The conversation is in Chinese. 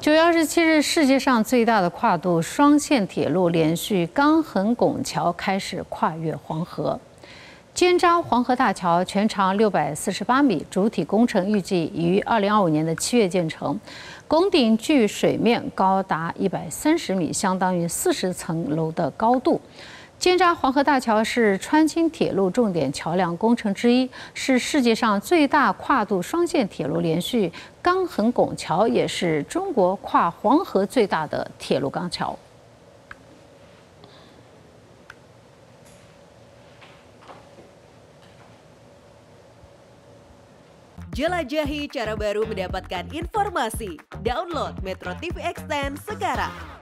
九月二十七日，世界上最大的跨度双线铁路连续钢横拱桥开始跨越黄河，尖扎黄河大桥全长六百四十八米，主体工程预计于二零二五年的七月建成，拱顶距水面高达一百三十米，相当于四十层楼的高度。尖扎黄河大桥是川青铁路重点桥梁工程之一，是世界上最大跨度双线铁路连续钢横拱桥，也是中国跨黄河最大的铁路钢桥。jelajahi cara baru mendapatkan informasi. Download Metro TV Extent segera.